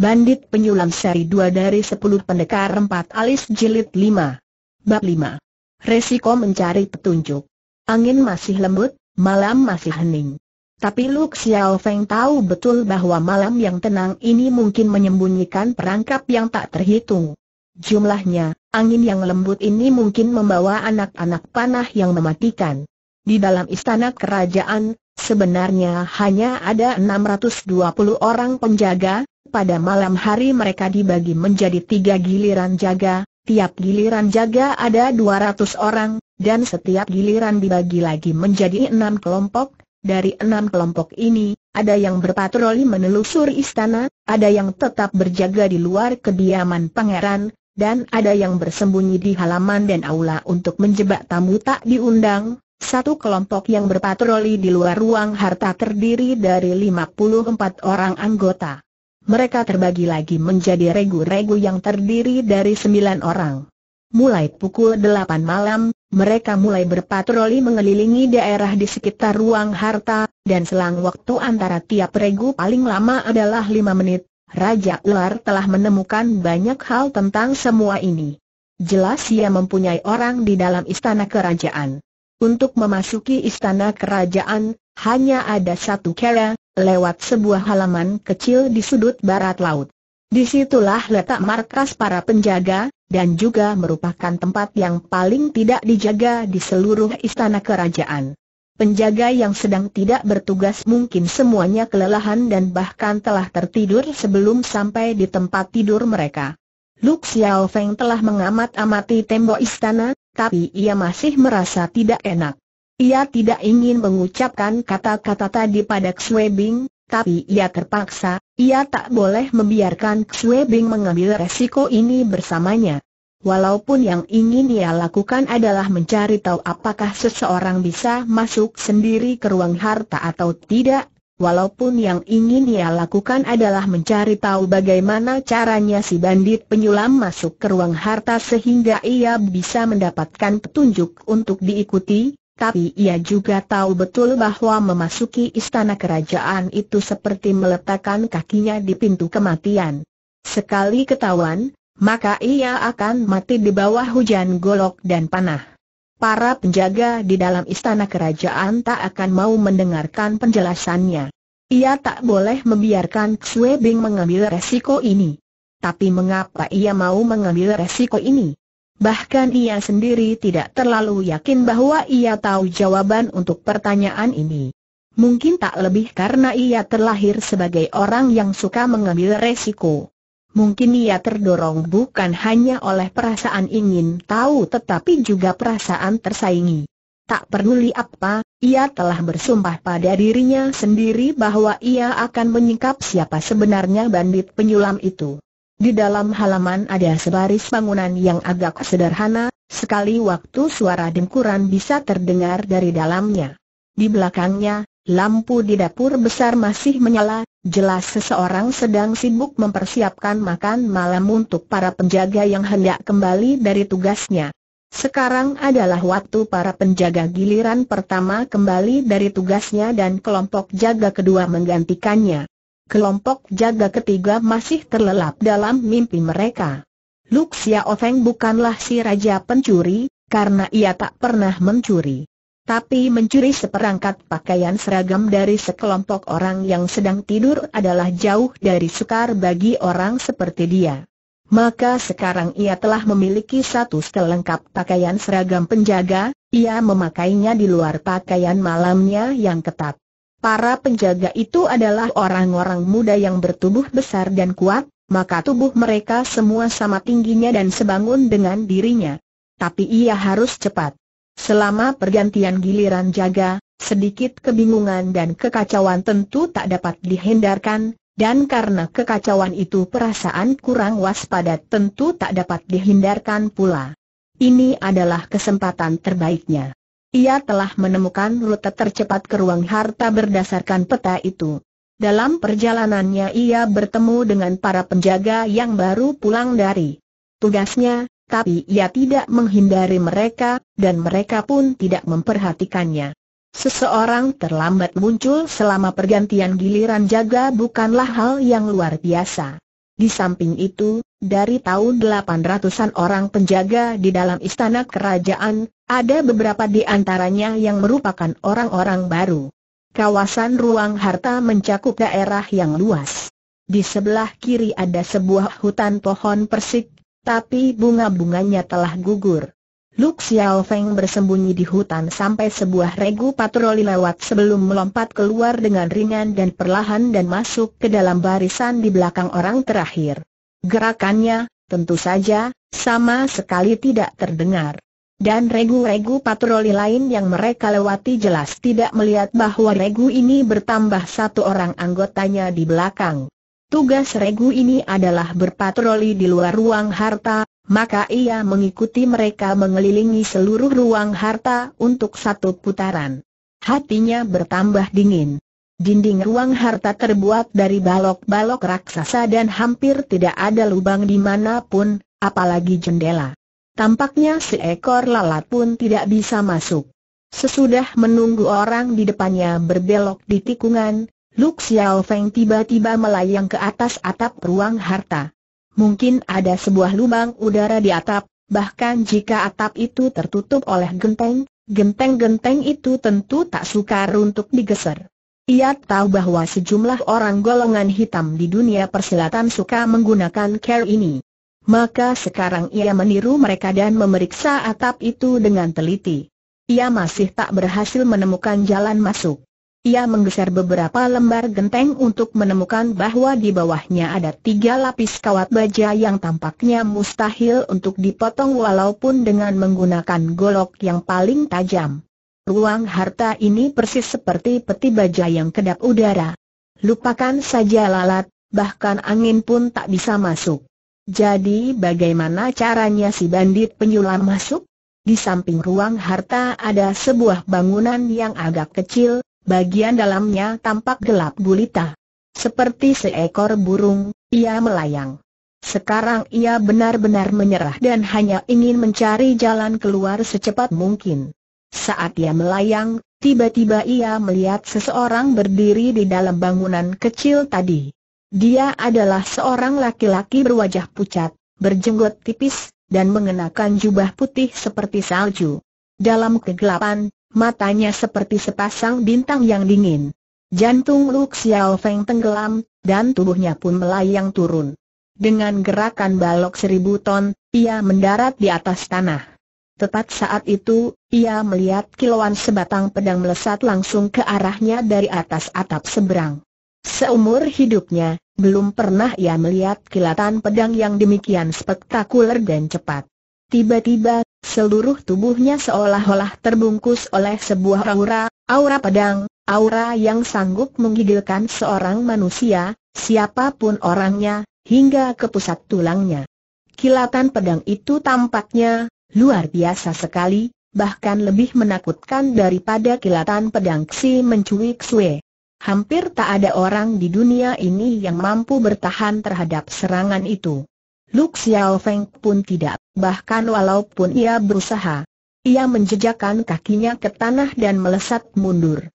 Bandit Penyulam Seri 2 dari 10 Pendekar 4 Alis Jilid 5 Bab 5 Resiko mencari petunjuk Angin masih lembut, malam masih hening Tapi Luk Xiao Feng tahu betul bahwa malam yang tenang ini mungkin menyembunyikan perangkap yang tak terhitung Jumlahnya, angin yang lembut ini mungkin membawa anak-anak panah yang mematikan Di dalam istana kerajaan, Sebenarnya hanya ada 620 orang penjaga, pada malam hari mereka dibagi menjadi tiga giliran jaga, tiap giliran jaga ada 200 orang, dan setiap giliran dibagi lagi menjadi enam kelompok, dari enam kelompok ini, ada yang berpatroli menelusur istana, ada yang tetap berjaga di luar kediaman pangeran, dan ada yang bersembunyi di halaman dan aula untuk menjebak tamu tak diundang, satu kelompok yang berpatroli di luar ruang harta terdiri dari 54 orang anggota. Mereka terbagi lagi menjadi regu-regu yang terdiri dari 9 orang. Mulai pukul 8 malam, mereka mulai berpatroli mengelilingi daerah di sekitar ruang harta, dan selang waktu antara tiap regu paling lama adalah 5 menit. Raja Ular telah menemukan banyak hal tentang semua ini. Jelas ia mempunyai orang di dalam istana kerajaan. Untuk memasuki istana kerajaan, hanya ada satu cara, lewat sebuah halaman kecil di sudut barat laut. Disitulah letak markas para penjaga, dan juga merupakan tempat yang paling tidak dijaga di seluruh istana kerajaan. Penjaga yang sedang tidak bertugas mungkin semuanya kelelahan dan bahkan telah tertidur sebelum sampai di tempat tidur mereka. Lu Xiao Feng telah mengamat-amati tembok istana, tapi ia masih merasa tidak enak. Ia tidak ingin mengucapkan kata-kata tadi pada Xuebing, tapi ia terpaksa, ia tak boleh membiarkan Xuebing mengambil resiko ini bersamanya. Walaupun yang ingin ia lakukan adalah mencari tahu apakah seseorang bisa masuk sendiri ke ruang harta atau tidak, Walaupun yang ingin ia lakukan adalah mencari tahu bagaimana caranya si bandit penyulam masuk ke ruang harta sehingga ia bisa mendapatkan petunjuk untuk diikuti, tapi ia juga tahu betul bahwa memasuki istana kerajaan itu seperti meletakkan kakinya di pintu kematian. Sekali ketahuan, maka ia akan mati di bawah hujan golok dan panah para penjaga di dalam istana kerajaan tak akan mau mendengarkan penjelasannya. Ia tak boleh membiarkan Xue Bing mengambil resiko ini. Tapi mengapa ia mau mengambil resiko ini? Bahkan ia sendiri tidak terlalu yakin bahwa ia tahu jawaban untuk pertanyaan ini. Mungkin tak lebih karena ia terlahir sebagai orang yang suka mengambil resiko. Mungkin ia terdorong bukan hanya oleh perasaan ingin tahu tetapi juga perasaan tersaingi. Tak peduli apa, ia telah bersumpah pada dirinya sendiri bahwa ia akan menyingkap siapa sebenarnya bandit penyulam itu. Di dalam halaman ada sebaris bangunan yang agak sederhana, sekali waktu suara dengkuran bisa terdengar dari dalamnya. Di belakangnya, Lampu di dapur besar masih menyala, jelas seseorang sedang sibuk mempersiapkan makan malam untuk para penjaga yang hendak kembali dari tugasnya. Sekarang adalah waktu para penjaga giliran pertama kembali dari tugasnya dan kelompok jaga kedua menggantikannya. Kelompok jaga ketiga masih terlelap dalam mimpi mereka. Luxia Ofeng bukanlah si raja pencuri, karena ia tak pernah mencuri. Tapi mencuri seperangkat pakaian seragam dari sekelompok orang yang sedang tidur adalah jauh dari sukar bagi orang seperti dia. Maka sekarang ia telah memiliki satu setel pakaian seragam penjaga, ia memakainya di luar pakaian malamnya yang ketat. Para penjaga itu adalah orang-orang muda yang bertubuh besar dan kuat, maka tubuh mereka semua sama tingginya dan sebangun dengan dirinya. Tapi ia harus cepat. Selama pergantian giliran jaga, sedikit kebingungan dan kekacauan tentu tak dapat dihindarkan, dan karena kekacauan itu perasaan kurang waspada tentu tak dapat dihindarkan pula. Ini adalah kesempatan terbaiknya. Ia telah menemukan rute tercepat ke ruang harta berdasarkan peta itu. Dalam perjalanannya ia bertemu dengan para penjaga yang baru pulang dari tugasnya, tapi ia tidak menghindari mereka, dan mereka pun tidak memperhatikannya. Seseorang terlambat muncul selama pergantian giliran jaga bukanlah hal yang luar biasa. Di samping itu, dari tahun 800-an orang penjaga di dalam istana kerajaan, ada beberapa di antaranya yang merupakan orang-orang baru. Kawasan ruang harta mencakup daerah yang luas. Di sebelah kiri ada sebuah hutan pohon persik, tapi bunga-bunganya telah gugur. Luk Xiao Feng bersembunyi di hutan sampai sebuah regu patroli lewat sebelum melompat keluar dengan ringan dan perlahan dan masuk ke dalam barisan di belakang orang terakhir. Gerakannya, tentu saja, sama sekali tidak terdengar. Dan regu-regu patroli lain yang mereka lewati jelas tidak melihat bahwa regu ini bertambah satu orang anggotanya di belakang. Tugas regu ini adalah berpatroli di luar ruang harta, maka ia mengikuti mereka mengelilingi seluruh ruang harta untuk satu putaran. Hatinya bertambah dingin. Dinding ruang harta terbuat dari balok-balok raksasa dan hampir tidak ada lubang di dimanapun, apalagi jendela. Tampaknya seekor lalat pun tidak bisa masuk. Sesudah menunggu orang di depannya berbelok di tikungan, Luk Xiao Feng tiba-tiba melayang ke atas atap ruang harta. Mungkin ada sebuah lubang udara di atap, bahkan jika atap itu tertutup oleh genteng, genteng-genteng itu tentu tak sukar untuk digeser. Ia tahu bahwa sejumlah orang golongan hitam di dunia persilatan suka menggunakan care ini. Maka sekarang ia meniru mereka dan memeriksa atap itu dengan teliti. Ia masih tak berhasil menemukan jalan masuk. Ia menggeser beberapa lembar genteng untuk menemukan bahwa di bawahnya ada tiga lapis kawat baja yang tampaknya mustahil untuk dipotong walaupun dengan menggunakan golok yang paling tajam. Ruang harta ini persis seperti peti baja yang kedap udara. Lupakan saja lalat, bahkan angin pun tak bisa masuk. Jadi bagaimana caranya si bandit penyulam masuk? Di samping ruang harta ada sebuah bangunan yang agak kecil, Bagian dalamnya tampak gelap gulita. Seperti seekor burung, ia melayang. Sekarang ia benar-benar menyerah dan hanya ingin mencari jalan keluar secepat mungkin. Saat ia melayang, tiba-tiba ia melihat seseorang berdiri di dalam bangunan kecil tadi. Dia adalah seorang laki-laki berwajah pucat, berjenggot tipis, dan mengenakan jubah putih seperti salju. Dalam kegelapan, matanya seperti sepasang bintang yang dingin. Jantung Lu Xiao Feng tenggelam, dan tubuhnya pun melayang turun. Dengan gerakan balok seribu ton, ia mendarat di atas tanah. Tepat saat itu, ia melihat kilauan sebatang pedang melesat langsung ke arahnya dari atas atap seberang. Seumur hidupnya, belum pernah ia melihat kilatan pedang yang demikian spektakuler dan cepat. Tiba-tiba, Seluruh tubuhnya seolah-olah terbungkus oleh sebuah aura, aura pedang, aura yang sanggup menggigilkan seorang manusia, siapapun orangnya, hingga ke pusat tulangnya. Kilatan pedang itu tampaknya luar biasa sekali, bahkan lebih menakutkan daripada kilatan pedang si mencui Xue. Hampir tak ada orang di dunia ini yang mampu bertahan terhadap serangan itu. Luk Xiao Feng pun tidak, bahkan walaupun ia berusaha. Ia menjejakkan kakinya ke tanah dan melesat mundur.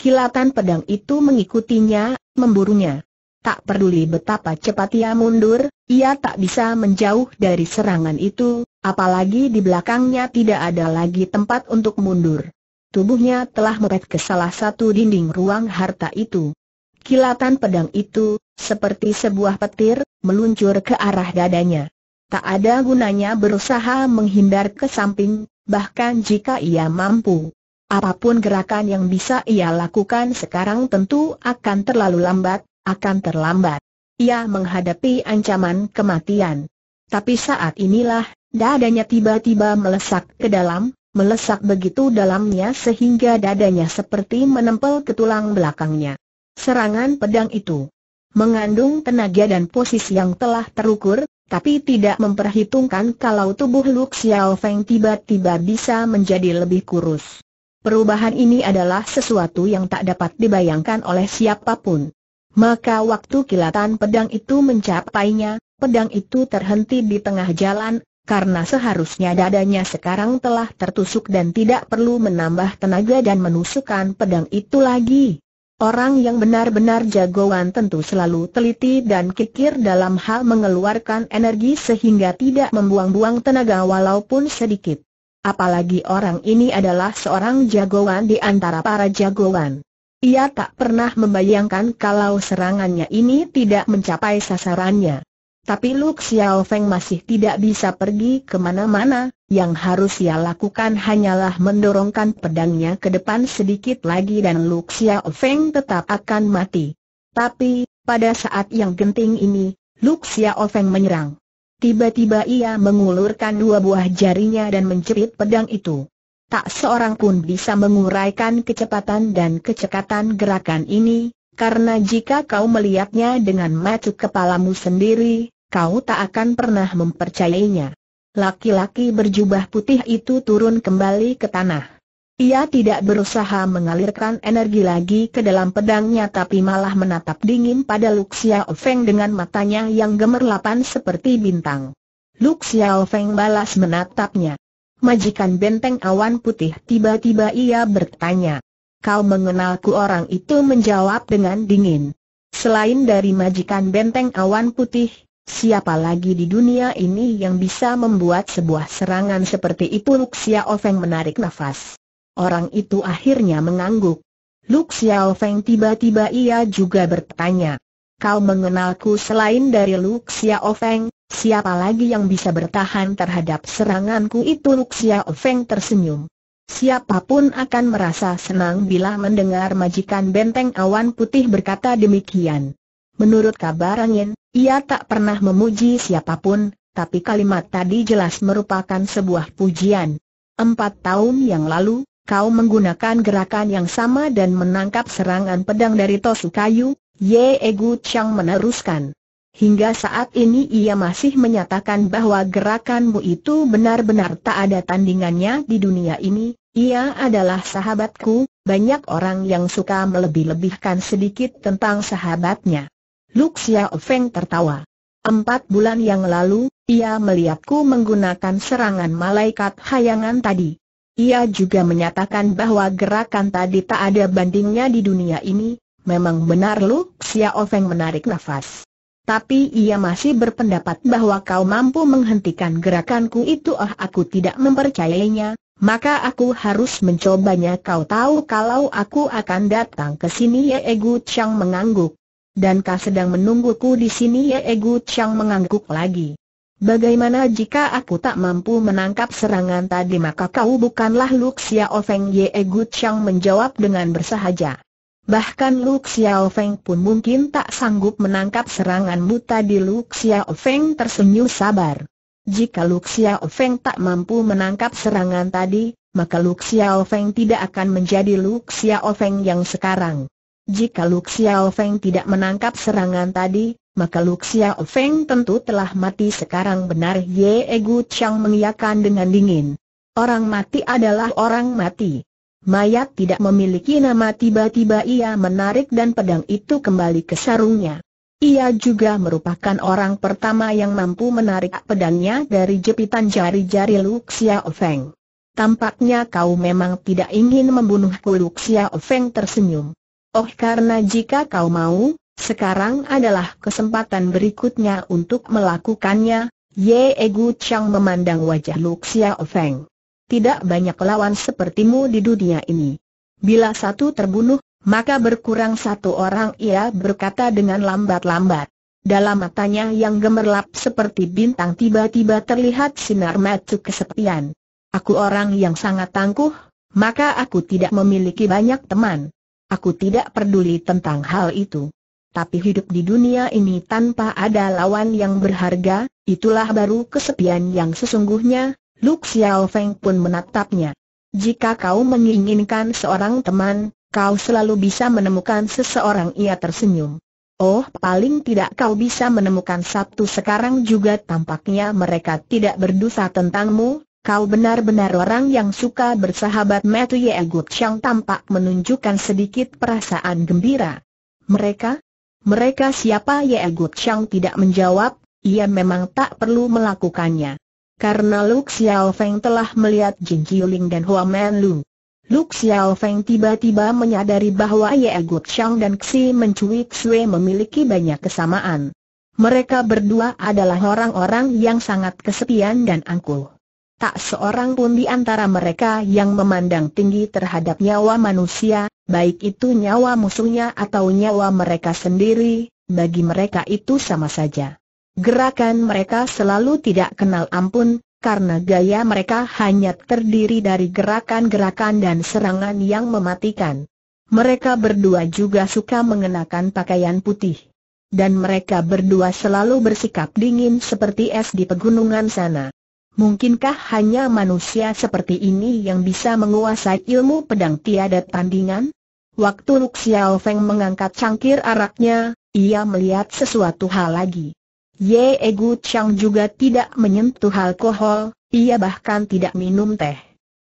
Kilatan pedang itu mengikutinya, memburunya. Tak peduli betapa cepat ia mundur, ia tak bisa menjauh dari serangan itu, apalagi di belakangnya tidak ada lagi tempat untuk mundur. Tubuhnya telah mepet ke salah satu dinding ruang harta itu. Kilatan pedang itu, seperti sebuah petir, meluncur ke arah dadanya. Tak ada gunanya berusaha menghindar ke samping, bahkan jika ia mampu. Apapun gerakan yang bisa ia lakukan sekarang tentu akan terlalu lambat, akan terlambat. Ia menghadapi ancaman kematian. Tapi saat inilah, dadanya tiba-tiba melesak ke dalam, melesak begitu dalamnya sehingga dadanya seperti menempel ke tulang belakangnya. Serangan pedang itu mengandung tenaga dan posisi yang telah terukur, tapi tidak memperhitungkan kalau tubuh Lu Xiao Feng tiba-tiba bisa menjadi lebih kurus. Perubahan ini adalah sesuatu yang tak dapat dibayangkan oleh siapapun. Maka waktu kilatan pedang itu mencapainya, pedang itu terhenti di tengah jalan, karena seharusnya dadanya sekarang telah tertusuk dan tidak perlu menambah tenaga dan menusukkan pedang itu lagi. Orang yang benar-benar jagoan tentu selalu teliti dan kikir dalam hal mengeluarkan energi sehingga tidak membuang-buang tenaga walaupun sedikit. Apalagi orang ini adalah seorang jagoan di antara para jagoan. Ia tak pernah membayangkan kalau serangannya ini tidak mencapai sasarannya. Tapi Lu Xiao masih tidak bisa pergi kemana-mana, yang harus ia lakukan hanyalah mendorongkan pedangnya ke depan sedikit lagi dan Lu Xiao tetap akan mati. Tapi, pada saat yang genting ini, Lu Xiao menyerang. Tiba-tiba ia mengulurkan dua buah jarinya dan menjerit pedang itu. Tak seorang pun bisa menguraikan kecepatan dan kecekatan gerakan ini, karena jika kau melihatnya dengan mata kepalamu sendiri, kau tak akan pernah mempercayainya. Laki-laki berjubah putih itu turun kembali ke tanah. Ia tidak berusaha mengalirkan energi lagi ke dalam pedangnya tapi malah menatap dingin pada Luxia Xiao Feng dengan matanya yang gemerlapan seperti bintang. Luxia Xiao Feng balas menatapnya. Majikan benteng awan putih tiba-tiba ia bertanya. Kau mengenalku orang itu menjawab dengan dingin. Selain dari majikan benteng awan putih, Siapa lagi di dunia ini yang bisa membuat sebuah serangan seperti itu Luxia Xiao Feng menarik nafas. Orang itu akhirnya mengangguk. Luk Xiao Feng tiba-tiba ia juga bertanya. Kau mengenalku selain dari Luk Xiao Feng, siapa lagi yang bisa bertahan terhadap seranganku itu Luxia Xiao Feng tersenyum. Siapapun akan merasa senang bila mendengar majikan benteng awan putih berkata demikian. Menurut kabar angin, ia tak pernah memuji siapapun, tapi kalimat tadi jelas merupakan sebuah pujian. Empat tahun yang lalu, kau menggunakan gerakan yang sama dan menangkap serangan pedang dari Tosu Kayu, Ye Egu Chang meneruskan. Hingga saat ini ia masih menyatakan bahwa gerakanmu itu benar-benar tak ada tandingannya di dunia ini, ia adalah sahabatku, banyak orang yang suka melebih-lebihkan sedikit tentang sahabatnya. Luk Xiao Feng tertawa. Empat bulan yang lalu, ia melihatku menggunakan serangan malaikat hayangan tadi. Ia juga menyatakan bahwa gerakan tadi tak ada bandingnya di dunia ini, memang benar Luk Feng menarik nafas. Tapi ia masih berpendapat bahwa kau mampu menghentikan gerakanku itu ah oh, aku tidak mempercayainya, maka aku harus mencobanya kau tahu kalau aku akan datang ke sini Ye Egu Chang mengangguk. Dan kau sedang menungguku di sini ya, Egu Chang mengangguk lagi. Bagaimana jika aku tak mampu menangkap serangan tadi maka kau bukanlah Luxia Xiao Feng Ye ya, Egu Chang menjawab dengan bersahaja. Bahkan Luxia Xiao Feng pun mungkin tak sanggup menangkap seranganmu tadi Lu Xiao Feng tersenyum sabar. Jika Luxia Xiao Feng tak mampu menangkap serangan tadi, maka Luxia Xiao Feng tidak akan menjadi Luxia Xiao Feng yang sekarang. Jika Luxia Xiao Feng tidak menangkap serangan tadi, maka Luxia Xiao Feng tentu telah mati sekarang benar Ye Egu Chang mengiakan dengan dingin. Orang mati adalah orang mati. Mayat tidak memiliki nama tiba-tiba ia menarik dan pedang itu kembali ke sarungnya. Ia juga merupakan orang pertama yang mampu menarik pedangnya dari jepitan jari-jari Luxia Xiao Feng. Tampaknya kau memang tidak ingin membunuhku Luxia Xiao Feng tersenyum. Oh karena jika kau mau, sekarang adalah kesempatan berikutnya untuk melakukannya, Ye Egu Chang memandang wajah Luxia Xiao Feng. Tidak banyak lawan sepertimu di dunia ini. Bila satu terbunuh, maka berkurang satu orang ia berkata dengan lambat-lambat. Dalam matanya yang gemerlap seperti bintang tiba-tiba terlihat sinar mata kesepian. Aku orang yang sangat tangguh, maka aku tidak memiliki banyak teman. Aku tidak peduli tentang hal itu. Tapi hidup di dunia ini tanpa ada lawan yang berharga, itulah baru kesepian yang sesungguhnya, Lu Xiao Feng pun menatapnya. Jika kau menginginkan seorang teman, kau selalu bisa menemukan seseorang ia tersenyum. Oh paling tidak kau bisa menemukan Sabtu sekarang juga tampaknya mereka tidak berdosa tentangmu, Kau benar-benar orang yang suka bersahabat Matthew Guk Chang tampak menunjukkan sedikit perasaan gembira. Mereka? Mereka siapa Guk Chang tidak menjawab, ia memang tak perlu melakukannya. Karena Lu Xiao Feng telah melihat Jin Qiuling dan Hua Men Lu. Lu Xiao Feng tiba-tiba menyadari bahwa Guk Chang dan Xi Mencui Xue memiliki banyak kesamaan. Mereka berdua adalah orang-orang yang sangat kesepian dan angkuh tak seorang pun di antara mereka yang memandang tinggi terhadap nyawa manusia, baik itu nyawa musuhnya atau nyawa mereka sendiri, bagi mereka itu sama saja. Gerakan mereka selalu tidak kenal ampun, karena gaya mereka hanya terdiri dari gerakan-gerakan dan serangan yang mematikan. Mereka berdua juga suka mengenakan pakaian putih. Dan mereka berdua selalu bersikap dingin seperti es di pegunungan sana. Mungkinkah hanya manusia seperti ini yang bisa menguasai ilmu pedang tiada tandingan? Waktu Lu Xiao Feng mengangkat cangkir araknya, ia melihat sesuatu hal lagi. Ye Egu Chang juga tidak menyentuh alkohol, ia bahkan tidak minum teh.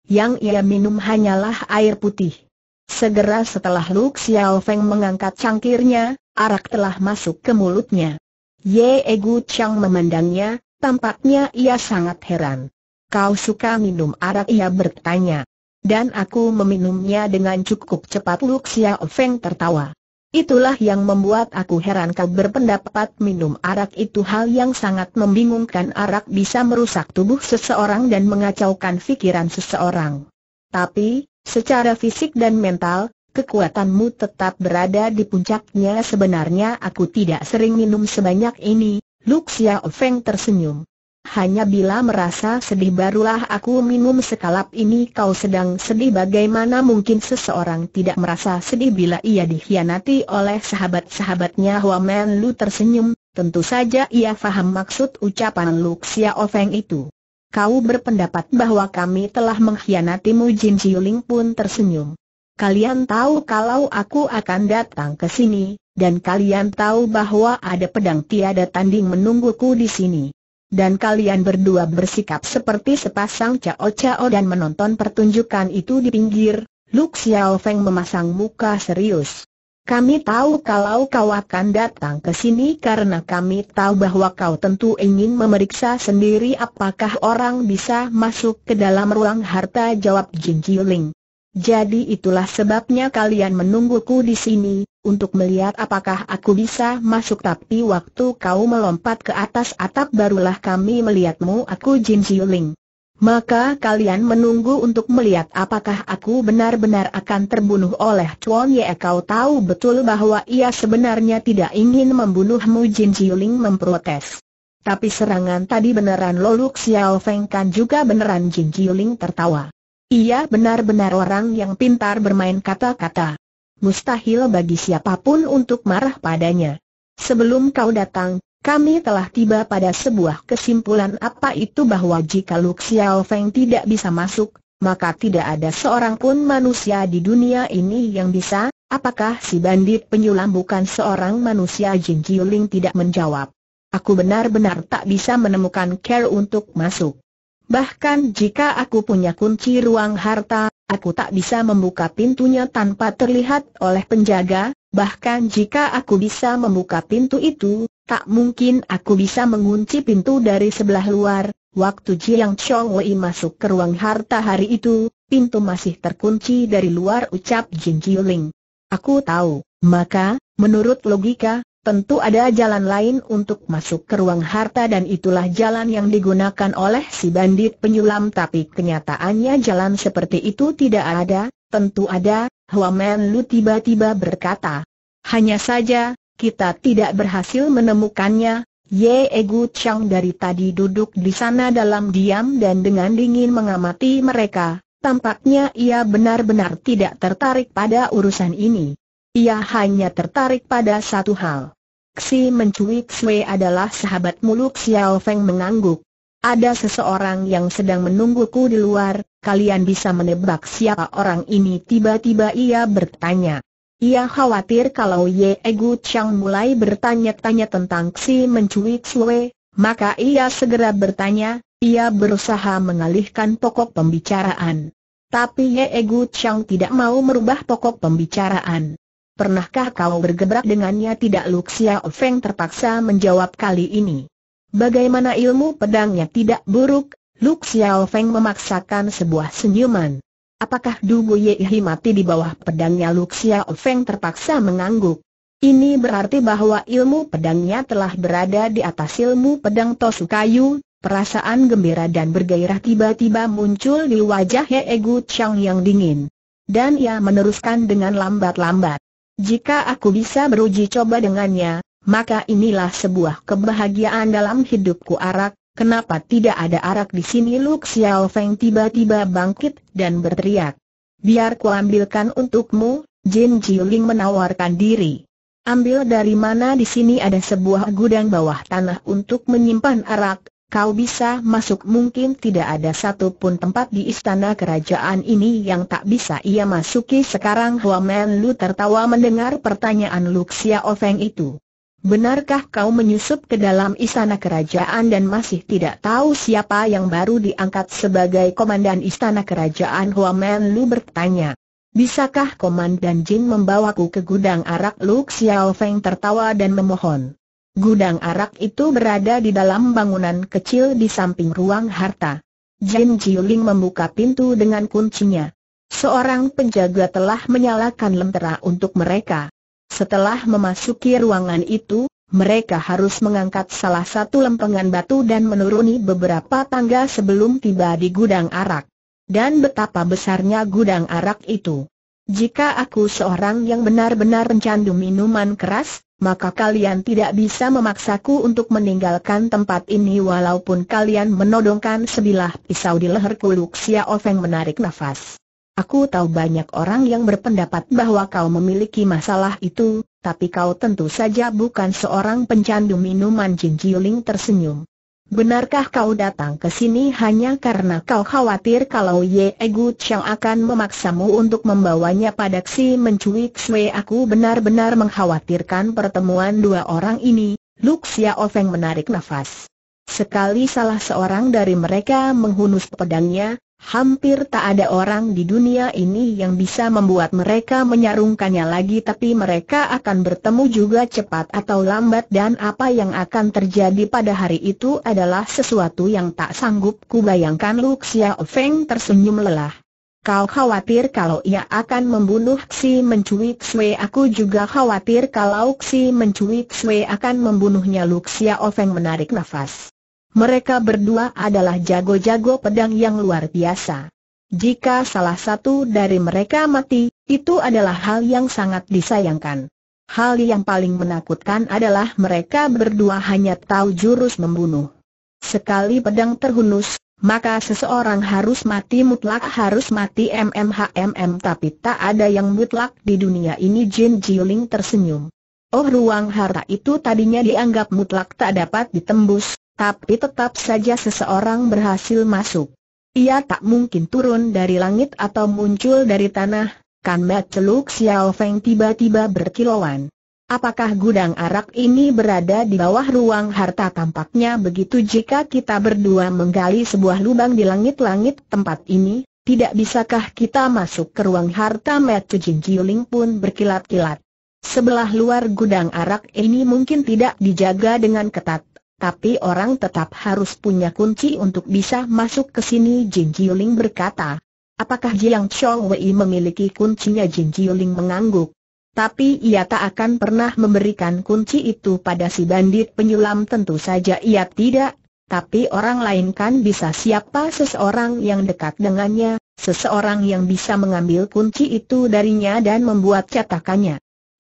Yang ia minum hanyalah air putih. Segera setelah Lu Xiao Feng mengangkat cangkirnya, arak telah masuk ke mulutnya. Ye Egu Chang memandangnya, Tampaknya ia sangat heran. Kau suka minum arak? Ia bertanya. Dan aku meminumnya dengan cukup cepat Luxia Feng tertawa. Itulah yang membuat aku heran kau berpendapat minum arak itu hal yang sangat membingungkan arak bisa merusak tubuh seseorang dan mengacaukan pikiran seseorang. Tapi, secara fisik dan mental, kekuatanmu tetap berada di puncaknya sebenarnya aku tidak sering minum sebanyak ini, Luxia Feng tersenyum. Hanya bila merasa sedih barulah aku minum sekalap ini kau sedang sedih bagaimana mungkin seseorang tidak merasa sedih bila ia dikhianati oleh sahabat-sahabatnya Men Lu tersenyum, tentu saja ia faham maksud ucapan Luxia Feng itu. Kau berpendapat bahwa kami telah mengkhianatimu Jin Jiuling pun tersenyum kalian tahu kalau aku akan datang ke sini, dan kalian tahu bahwa ada pedang tiada tanding menungguku di sini. Dan kalian berdua bersikap seperti sepasang cao-cao dan menonton pertunjukan itu di pinggir, Luk Xiao Feng memasang muka serius. Kami tahu kalau kau akan datang ke sini karena kami tahu bahwa kau tentu ingin memeriksa sendiri apakah orang bisa masuk ke dalam ruang harta jawab Jin Qiling. Jadi itulah sebabnya kalian menungguku di sini, untuk melihat apakah aku bisa masuk tapi waktu kau melompat ke atas atap barulah kami melihatmu aku Jin Xiuling. Maka kalian menunggu untuk melihat apakah aku benar-benar akan terbunuh oleh Chuan Ye Kau tahu betul bahwa ia sebenarnya tidak ingin membunuhmu Jin Xiuling memprotes. Tapi serangan tadi beneran Loluk Xiao Feng kan juga beneran Jin Xiuling tertawa. Ia benar-benar orang yang pintar bermain kata-kata. Mustahil bagi siapapun untuk marah padanya. Sebelum kau datang, kami telah tiba pada sebuah kesimpulan apa itu bahwa jika Lu Xiao Feng tidak bisa masuk, maka tidak ada seorang pun manusia di dunia ini yang bisa, apakah si bandit penyulam bukan seorang manusia Jin Qiuling tidak menjawab. Aku benar-benar tak bisa menemukan care untuk masuk. Bahkan jika aku punya kunci ruang harta, aku tak bisa membuka pintunya tanpa terlihat oleh penjaga, bahkan jika aku bisa membuka pintu itu, tak mungkin aku bisa mengunci pintu dari sebelah luar. Waktu Jiang Chong Wei masuk ke ruang harta hari itu, pintu masih terkunci dari luar ucap Jin ling. Aku tahu, maka, menurut logika, Tentu ada jalan lain untuk masuk ke ruang harta dan itulah jalan yang digunakan oleh si bandit penyulam tapi kenyataannya jalan seperti itu tidak ada, tentu ada, Men Lu tiba-tiba berkata. Hanya saja, kita tidak berhasil menemukannya, Ye Egu Chang dari tadi duduk di sana dalam diam dan dengan dingin mengamati mereka, tampaknya ia benar-benar tidak tertarik pada urusan ini. Ia hanya tertarik pada satu hal. Xi Mencui Xue adalah sahabat muluk Xiao Feng mengangguk. Ada seseorang yang sedang menungguku di luar, kalian bisa menebak siapa orang ini tiba-tiba ia bertanya. Ia khawatir kalau Ye Egu Chang mulai bertanya-tanya tentang Xi Mencui Xue, maka ia segera bertanya, ia berusaha mengalihkan pokok pembicaraan. Tapi Ye Egu Chang tidak mau merubah pokok pembicaraan. Pernahkah kau bergebrak dengannya tidak Luxia Ofeng terpaksa menjawab kali ini. Bagaimana ilmu pedangnya tidak buruk, Luxia Ofeng memaksakan sebuah senyuman. Apakah Dugu Yehi mati di bawah pedangnya Luxia Ofeng terpaksa mengangguk. Ini berarti bahwa ilmu pedangnya telah berada di atas ilmu pedang Tosukayu, perasaan gembira dan bergairah tiba-tiba muncul di wajah Hee Gu Chang yang dingin. Dan ia meneruskan dengan lambat-lambat. Jika aku bisa beruji coba dengannya, maka inilah sebuah kebahagiaan dalam hidupku arak, kenapa tidak ada arak di sini Luk Xiao Feng tiba-tiba bangkit dan berteriak. Biar kuambilkan untukmu, Jin Jiuling menawarkan diri. Ambil dari mana di sini ada sebuah gudang bawah tanah untuk menyimpan arak, kau bisa masuk mungkin tidak ada satu pun tempat di istana kerajaan ini yang tak bisa ia masuki sekarang Men Lu tertawa mendengar pertanyaan Luxia Ofeng itu. Benarkah kau menyusup ke dalam istana kerajaan dan masih tidak tahu siapa yang baru diangkat sebagai komandan istana kerajaan Men Lu bertanya. Bisakah komandan Jin membawaku ke gudang arak Luxia Ofeng tertawa dan memohon. Gudang arak itu berada di dalam bangunan kecil di samping ruang harta. Jin Jiuling membuka pintu dengan kuncinya. Seorang penjaga telah menyalakan lentera untuk mereka. Setelah memasuki ruangan itu, mereka harus mengangkat salah satu lempengan batu dan menuruni beberapa tangga sebelum tiba di gudang arak. Dan betapa besarnya gudang arak itu. Jika aku seorang yang benar-benar pencandu minuman keras, maka kalian tidak bisa memaksaku untuk meninggalkan tempat ini walaupun kalian menodongkan sebilah pisau di leherku Luxia Ofeng menarik nafas. Aku tahu banyak orang yang berpendapat bahwa kau memiliki masalah itu, tapi kau tentu saja bukan seorang pencandu minuman Jin Ling. tersenyum. Benarkah kau datang ke sini hanya karena kau khawatir kalau Ye Egu Chang akan memaksamu untuk membawanya pada Si mencuit Sui aku benar-benar mengkhawatirkan pertemuan dua orang ini, Luxia Oveng menarik nafas. Sekali salah seorang dari mereka menghunus pedangnya, Hampir tak ada orang di dunia ini yang bisa membuat mereka menyarungkannya lagi tapi mereka akan bertemu juga cepat atau lambat dan apa yang akan terjadi pada hari itu adalah sesuatu yang tak sanggup kubayangkan Lu Xiao Feng tersenyum lelah. Kau khawatir kalau ia akan membunuh Xi mencuik Sui aku juga khawatir kalau Xi mencuik Sui akan membunuhnya Lu Xiao Feng menarik nafas. Mereka berdua adalah jago-jago pedang yang luar biasa. Jika salah satu dari mereka mati, itu adalah hal yang sangat disayangkan. Hal yang paling menakutkan adalah mereka berdua hanya tahu jurus membunuh. Sekali pedang terhunus, maka seseorang harus mati mutlak harus mati MMHMM tapi tak ada yang mutlak di dunia ini Jin Jiuling tersenyum. Oh ruang harta itu tadinya dianggap mutlak tak dapat ditembus, tapi tetap saja seseorang berhasil masuk. Ia tak mungkin turun dari langit atau muncul dari tanah, kan? Mbak celuk Xiao Feng tiba-tiba berkilauan. Apakah gudang arak ini berada di bawah ruang harta tampaknya begitu jika kita berdua menggali sebuah lubang di langit-langit tempat ini? Tidak bisakah kita masuk ke ruang harta Mat Jin pun berkilat-kilat. Sebelah luar gudang arak ini mungkin tidak dijaga dengan ketat, tapi orang tetap harus punya kunci untuk bisa masuk ke sini Jin Jiuling berkata. Apakah Jiang Chong Wei memiliki kuncinya Jin Jiuling mengangguk. Tapi ia tak akan pernah memberikan kunci itu pada si bandit penyulam tentu saja ia tidak, tapi orang lain kan bisa siapa seseorang yang dekat dengannya, seseorang yang bisa mengambil kunci itu darinya dan membuat cetakannya.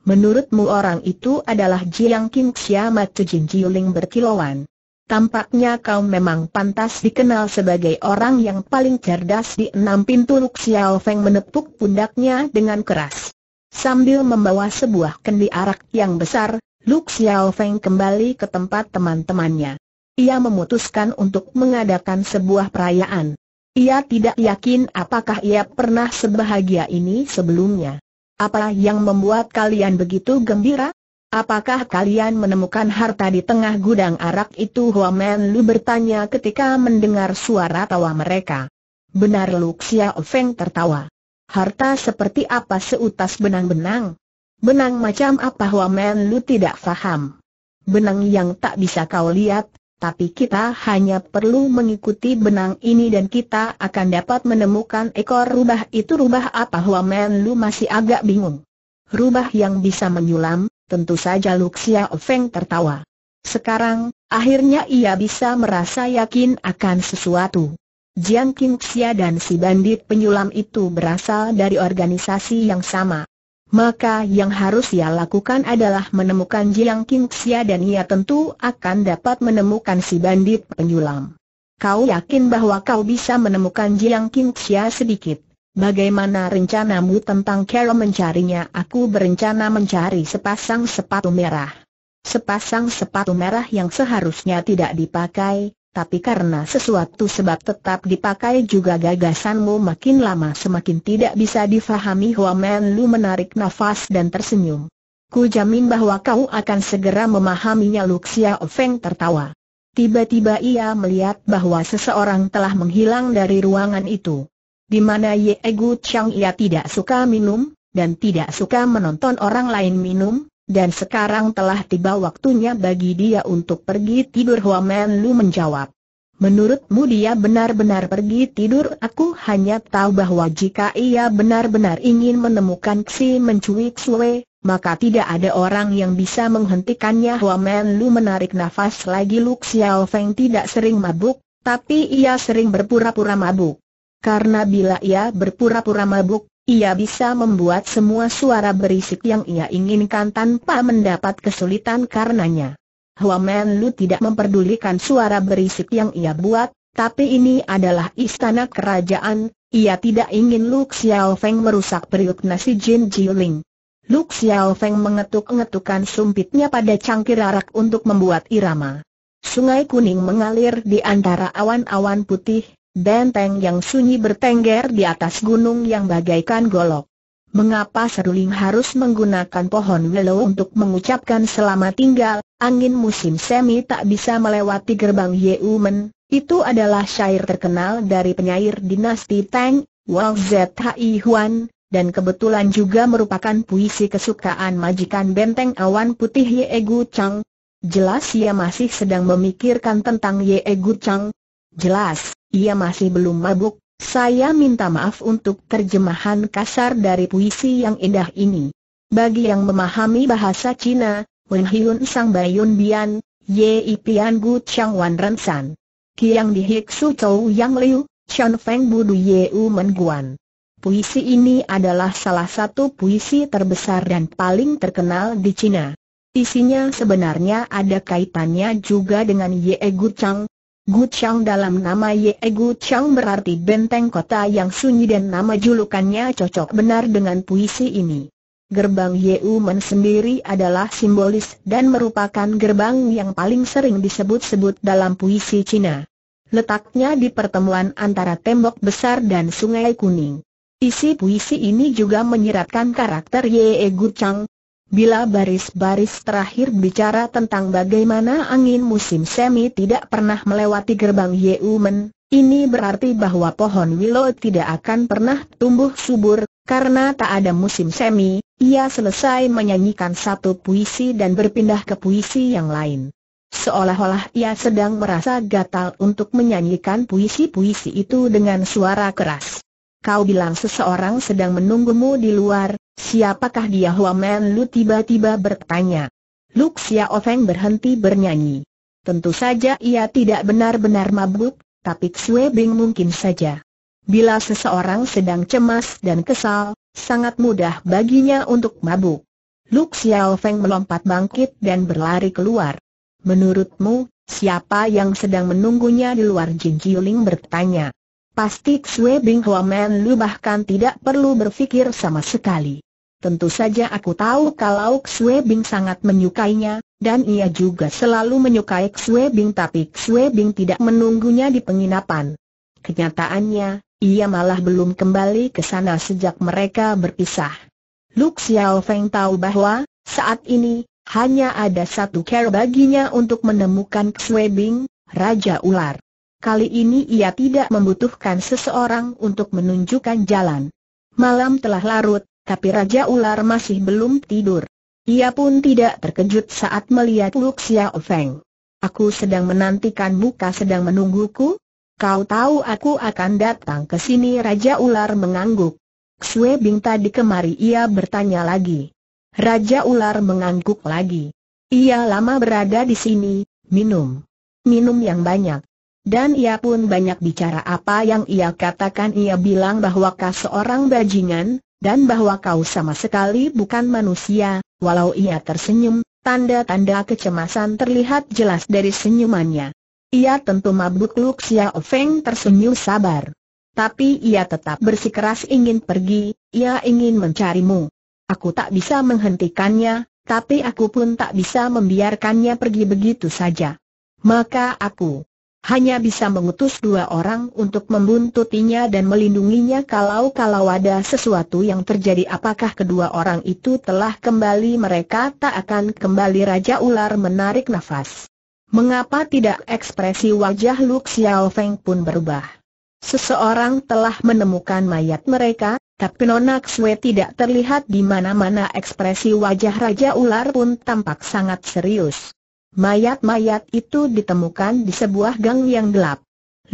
Menurutmu orang itu adalah Jiang Kim Xiamat Cujin Jiuling berkilauan. Tampaknya kau memang pantas dikenal sebagai orang yang paling cerdas di enam pintu Luk Xiao Feng menepuk pundaknya dengan keras. Sambil membawa sebuah kendi arak yang besar, Luk Xiao Feng kembali ke tempat teman-temannya. Ia memutuskan untuk mengadakan sebuah perayaan. Ia tidak yakin apakah ia pernah sebahagia ini sebelumnya. Apa yang membuat kalian begitu gembira? Apakah kalian menemukan harta di tengah gudang arak itu? Men Lu bertanya ketika mendengar suara tawa mereka. Benar Lu Xiao Feng tertawa. Harta seperti apa seutas benang-benang? Benang macam apa Men Lu tidak faham. Benang yang tak bisa kau lihat, tapi kita hanya perlu mengikuti benang ini dan kita akan dapat menemukan ekor rubah itu rubah apa men Lu masih agak bingung. Rubah yang bisa menyulam, tentu saja Luxia Ofeng tertawa. Sekarang, akhirnya ia bisa merasa yakin akan sesuatu. Jiang Qingxia dan si bandit penyulam itu berasal dari organisasi yang sama maka yang harus ia lakukan adalah menemukan Jiang Qingxia dan ia tentu akan dapat menemukan si bandit penyulam. Kau yakin bahwa kau bisa menemukan Jiang Qingxia sedikit? Bagaimana rencanamu tentang cara mencarinya? Aku berencana mencari sepasang sepatu merah. Sepasang sepatu merah yang seharusnya tidak dipakai, tapi karena sesuatu sebab tetap dipakai juga gagasanmu makin lama semakin tidak bisa difahami Men Lu menarik nafas dan tersenyum. Ku jamin bahwa kau akan segera memahaminya Luxia Feng tertawa. Tiba-tiba ia melihat bahwa seseorang telah menghilang dari ruangan itu. Di mana Ye Gu Chang ia tidak suka minum, dan tidak suka menonton orang lain minum, dan sekarang telah tiba waktunya bagi dia untuk pergi tidur Hua Men Lu menjawab. Menurutmu dia benar-benar pergi tidur? Aku hanya tahu bahwa jika ia benar-benar ingin menemukan Xi mencui Xue, maka tidak ada orang yang bisa menghentikannya Hua Men Lu menarik nafas lagi Lu Xiao Feng tidak sering mabuk, tapi ia sering berpura-pura mabuk. Karena bila ia berpura-pura mabuk, ia bisa membuat semua suara berisik yang ia inginkan tanpa mendapat kesulitan karenanya. Hua Men Lu tidak memperdulikan suara berisik yang ia buat, tapi ini adalah istana kerajaan, ia tidak ingin Lu Xiao Feng merusak periuk nasi Jin Jiuling. Lu Xiao Feng mengetuk-ngetukan sumpitnya pada cangkir arak untuk membuat irama. Sungai kuning mengalir di antara awan-awan putih, Benteng yang sunyi bertengger di atas gunung yang bagaikan golok. Mengapa Seruling harus menggunakan pohon willow untuk mengucapkan selamat tinggal, angin musim semi tak bisa melewati gerbang Yeumen, itu adalah syair terkenal dari penyair dinasti Tang, Wang Zhi Huan, dan kebetulan juga merupakan puisi kesukaan majikan benteng awan putih Ye Gu Chang. Jelas ia masih sedang memikirkan tentang Ye Gu Chang, Jelas, ia masih belum mabuk, saya minta maaf untuk terjemahan kasar dari puisi yang indah ini. Bagi yang memahami bahasa Cina, Wen Hyun Sang Bayun Bian, Ye Pian Gu Chang Wan Ren San. Kiang Hik Su Chou Yang Liu, Chan Feng Budu Ye U Men Guan. Puisi ini adalah salah satu puisi terbesar dan paling terkenal di Cina. Isinya sebenarnya ada kaitannya juga dengan Ye Gu Chang, Gu Chang dalam nama Ye Gu Chang berarti benteng kota yang sunyi dan nama julukannya cocok benar dengan puisi ini. Gerbang Ye U Men sendiri adalah simbolis dan merupakan gerbang yang paling sering disebut-sebut dalam puisi Cina. Letaknya di pertemuan antara tembok besar dan sungai kuning. Isi puisi ini juga menyiratkan karakter Ye Gu Chang, Bila baris-baris terakhir bicara tentang bagaimana angin musim semi tidak pernah melewati gerbang Yeumen, ini berarti bahwa pohon willow tidak akan pernah tumbuh subur, karena tak ada musim semi, ia selesai menyanyikan satu puisi dan berpindah ke puisi yang lain. Seolah-olah ia sedang merasa gatal untuk menyanyikan puisi-puisi itu dengan suara keras. Kau bilang seseorang sedang menunggumu di luar, siapakah dia Huaman Lu tiba-tiba bertanya. Luk Xiao Feng berhenti bernyanyi. Tentu saja ia tidak benar-benar mabuk, tapi Xue Bing mungkin saja. Bila seseorang sedang cemas dan kesal, sangat mudah baginya untuk mabuk. Luk Xiao Feng melompat bangkit dan berlari keluar. Menurutmu, siapa yang sedang menunggunya di luar Jin Jiuling bertanya. Pasti Xue Bing Hua Men Lu bahkan tidak perlu berpikir sama sekali. Tentu saja aku tahu kalau Xue Bing sangat menyukainya, dan ia juga selalu menyukai Xue Bing tapi Xue Bing tidak menunggunya di penginapan. Kenyataannya, ia malah belum kembali ke sana sejak mereka berpisah. Lu Xiao Feng tahu bahwa, saat ini, hanya ada satu cara baginya untuk menemukan Xue Bing, Raja Ular. Kali ini ia tidak membutuhkan seseorang untuk menunjukkan jalan. Malam telah larut, tapi Raja Ular masih belum tidur. Ia pun tidak terkejut saat melihat Luxia Ofeng. Aku sedang menantikan muka sedang menungguku? Kau tahu aku akan datang ke sini Raja Ular mengangguk. Xue Bing tadi kemari ia bertanya lagi. Raja Ular mengangguk lagi. Ia lama berada di sini, minum. Minum yang banyak. Dan ia pun banyak bicara apa yang ia katakan ia bilang bahwa kau seorang bajingan, dan bahwa kau sama sekali bukan manusia, walau ia tersenyum, tanda-tanda kecemasan terlihat jelas dari senyumannya. Ia tentu mabuk Luk Xiao Feng tersenyum sabar. Tapi ia tetap bersikeras ingin pergi, ia ingin mencarimu. Aku tak bisa menghentikannya, tapi aku pun tak bisa membiarkannya pergi begitu saja. Maka aku hanya bisa mengutus dua orang untuk membuntutinya dan melindunginya kalau-kalau ada sesuatu yang terjadi apakah kedua orang itu telah kembali mereka tak akan kembali Raja Ular menarik nafas. Mengapa tidak ekspresi wajah Lu Xiao Feng pun berubah? Seseorang telah menemukan mayat mereka, tapi Nona Xue tidak terlihat di mana-mana ekspresi wajah Raja Ular pun tampak sangat serius. Mayat-mayat itu ditemukan di sebuah gang yang gelap.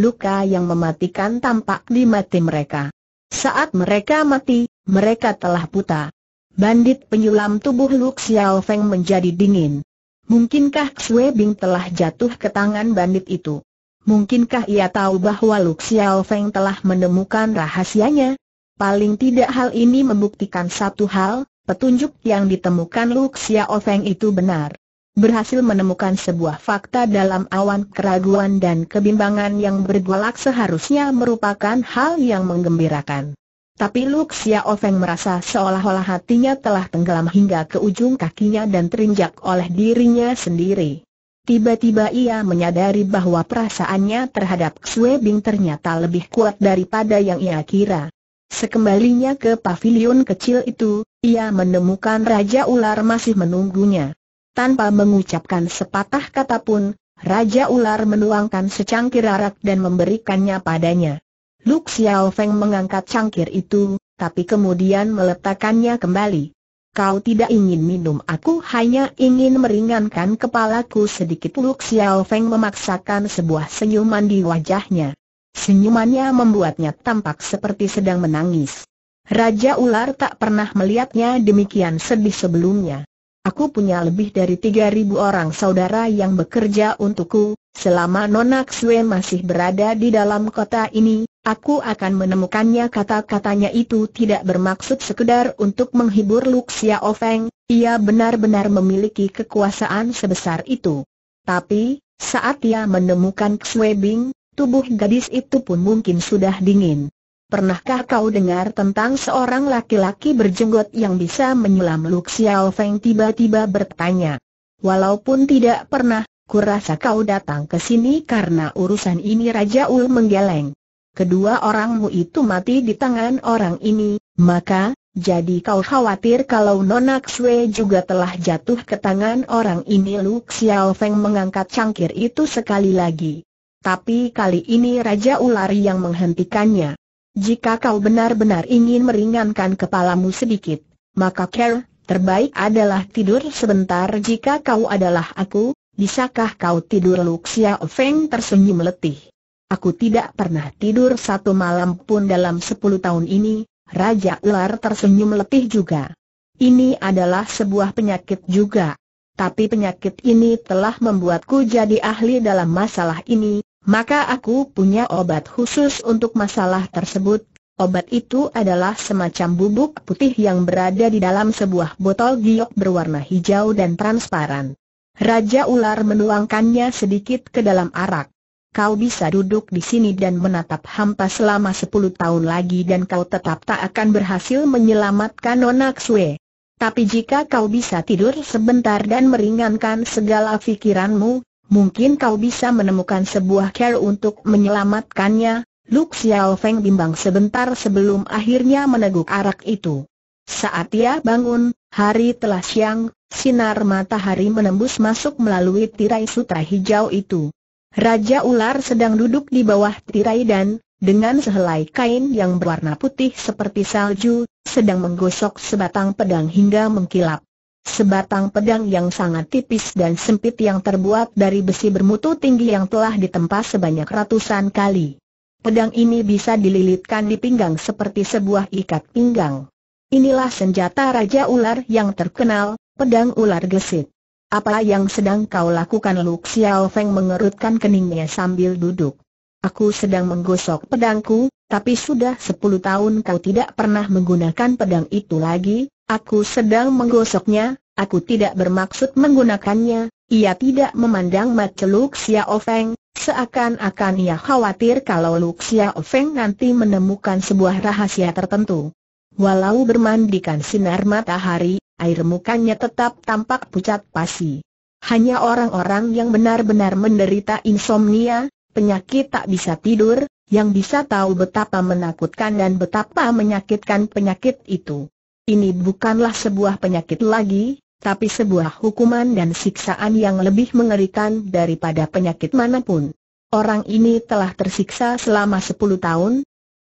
Luka yang mematikan tampak di mati mereka. Saat mereka mati, mereka telah buta. Bandit penyulam tubuh Lu Xiao Feng menjadi dingin. Mungkinkah Xue Bing telah jatuh ke tangan bandit itu? Mungkinkah ia tahu bahwa Lu Xiao Feng telah menemukan rahasianya? Paling tidak hal ini membuktikan satu hal, petunjuk yang ditemukan Lu Xiao Feng itu benar berhasil menemukan sebuah fakta dalam awan keraguan dan kebimbangan yang bergolak seharusnya merupakan hal yang menggembirakan. Tapi Luk Xiao Feng merasa seolah-olah hatinya telah tenggelam hingga ke ujung kakinya dan terinjak oleh dirinya sendiri. Tiba-tiba ia menyadari bahwa perasaannya terhadap Xue Bing ternyata lebih kuat daripada yang ia kira. Sekembalinya ke pavilion kecil itu, ia menemukan Raja Ular masih menunggunya. Tanpa mengucapkan sepatah kata pun, Raja Ular menuangkan secangkir arak dan memberikannya padanya. Luk Xiao Feng mengangkat cangkir itu, tapi kemudian meletakkannya kembali. Kau tidak ingin minum aku hanya ingin meringankan kepalaku sedikit Luk Xiao Feng memaksakan sebuah senyuman di wajahnya. Senyumannya membuatnya tampak seperti sedang menangis. Raja ular tak pernah melihatnya demikian sedih sebelumnya. Aku punya lebih dari 3.000 orang saudara yang bekerja untukku, selama Nona Xue masih berada di dalam kota ini, aku akan menemukannya kata-katanya itu tidak bermaksud sekedar untuk menghibur Lu Xiao ia benar-benar memiliki kekuasaan sebesar itu. Tapi, saat ia menemukan Xue Bing, tubuh gadis itu pun mungkin sudah dingin. Pernahkah kau dengar tentang seorang laki-laki berjenggot yang bisa menyulam Lu Xiao Feng tiba-tiba bertanya. Walaupun tidak pernah, kurasa kau datang ke sini karena urusan ini Raja Ul menggeleng. Kedua orangmu itu mati di tangan orang ini, maka, jadi kau khawatir kalau Nona Xue juga telah jatuh ke tangan orang ini Lu Xiao Feng mengangkat cangkir itu sekali lagi. Tapi kali ini Raja Ulari yang menghentikannya. Jika kau benar-benar ingin meringankan kepalamu sedikit, maka care, terbaik adalah tidur sebentar jika kau adalah aku, bisakah kau tidur Luxia Feng tersenyum letih. Aku tidak pernah tidur satu malam pun dalam sepuluh tahun ini, Raja Ular tersenyum letih juga. Ini adalah sebuah penyakit juga. Tapi penyakit ini telah membuatku jadi ahli dalam masalah ini, maka aku punya obat khusus untuk masalah tersebut. Obat itu adalah semacam bubuk putih yang berada di dalam sebuah botol giok berwarna hijau dan transparan. Raja ular menuangkannya sedikit ke dalam arak. Kau bisa duduk di sini dan menatap hampa selama sepuluh tahun lagi dan kau tetap tak akan berhasil menyelamatkan Nona sue. Tapi jika kau bisa tidur sebentar dan meringankan segala pikiranmu, mungkin kau bisa menemukan sebuah cara untuk menyelamatkannya. Lu Xiao Feng bimbang sebentar sebelum akhirnya meneguk arak itu. Saat ia bangun, hari telah siang, sinar matahari menembus masuk melalui tirai sutra hijau itu. Raja ular sedang duduk di bawah tirai dan, dengan sehelai kain yang berwarna putih seperti salju, sedang menggosok sebatang pedang hingga mengkilap. Sebatang pedang yang sangat tipis dan sempit yang terbuat dari besi bermutu tinggi yang telah ditempa sebanyak ratusan kali. Pedang ini bisa dililitkan di pinggang seperti sebuah ikat pinggang. Inilah senjata Raja Ular yang terkenal, pedang ular gesit. Apa yang sedang kau lakukan Lu Xiao Feng mengerutkan keningnya sambil duduk. Aku sedang menggosok pedangku, tapi sudah 10 tahun kau tidak pernah menggunakan pedang itu lagi, Aku sedang menggosoknya, aku tidak bermaksud menggunakannya, ia tidak memandang mata Luk Xiao seakan-akan ia khawatir kalau Luk Xiao Feng nanti menemukan sebuah rahasia tertentu. Walau bermandikan sinar matahari, air mukanya tetap tampak pucat pasi. Hanya orang-orang yang benar-benar menderita insomnia, penyakit tak bisa tidur, yang bisa tahu betapa menakutkan dan betapa menyakitkan penyakit itu. Ini bukanlah sebuah penyakit lagi, tapi sebuah hukuman dan siksaan yang lebih mengerikan daripada penyakit manapun. Orang ini telah tersiksa selama 10 tahun.